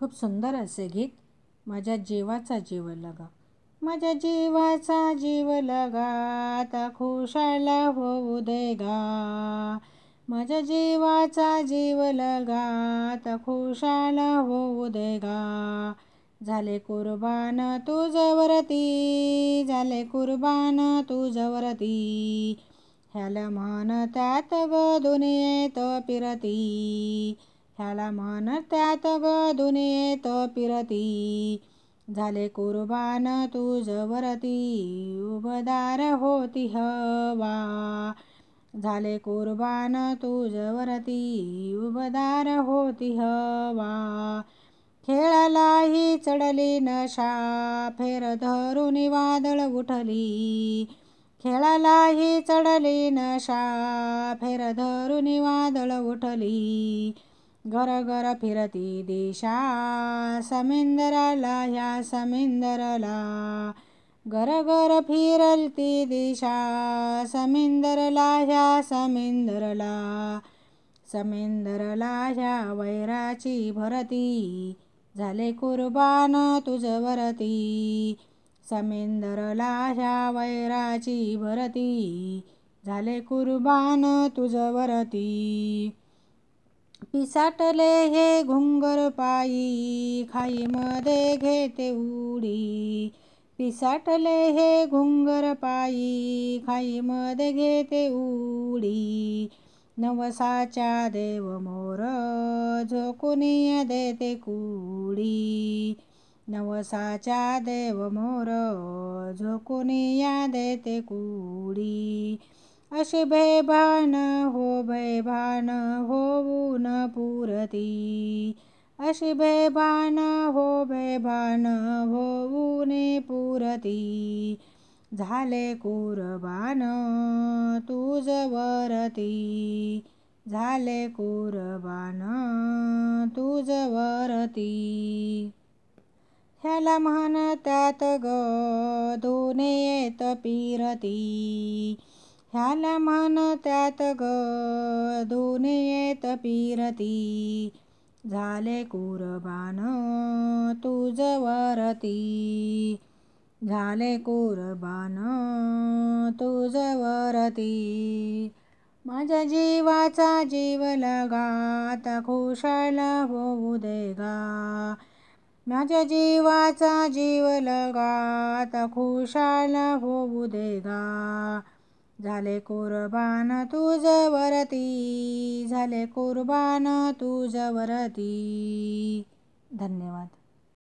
खूप सुंदर असे गीत माझ्या जीवाचा जीव लगा माझ्या जीवाचा जीव लगा खुशाल खुशाला होऊ दे माझ्या जीवाचा जीव लगा खुशाल खुशाला होऊ दे झाले कुर्बान तुझवरती झाले कुर्बान तुझवरती ह्याला म्हणतात त्यात ग दुनियेत पिरती त्याला मन त्यात ग दुनियेत पिरती झाले कुर्बान तुझवरती उभदार होती हवा झाले कुर्बान तुझवरती उभदार होती हवा खेळालाही चढली नशा फेर धरून वादळ उठली खेळालाही चढली नशा फेर धरून वादळ उठली घर घर फिरती दिशा समेंदराला ह्या समिंदरला घर घर फिरलती दिशा समेंदरला ह्या समेंदरला समेंदरला ह्या वैराची भरती झाले कुर्बान तुझवरती समेंदरला ह्या वैराची भरती झाले कुर्बान वरती पिसाटले हे घुंगर पायी मध्ये घेते उडी पिसाटले हे घुंगर पायी मध्ये घेते उडी नवसाच्या देव मोर झोकुनी देते कुडी नवसाच्या देव मोर झोकुनी देते कुडी अशी भयभान हो भयभान न पुरती असे भयभान हो भयभान ने पुरती झाले कुरबान तुझ वरती झाले कुरबान तुझ वरती ह्याला म्हणतात ग येत पिरती ह्याला मन त्यात ग दुनियेत येत पिरती झाले कुरबान तुझ वरती झाले कुरबान तुझ वरती माझ्या जीवाचा जीव लगात खुशाल होऊ दे माझ्या जीवाचा जीव लगात खुशाल होऊ दे झाले कुर्बान तुझवरती झाले कुर्बान वरती धन्यवाद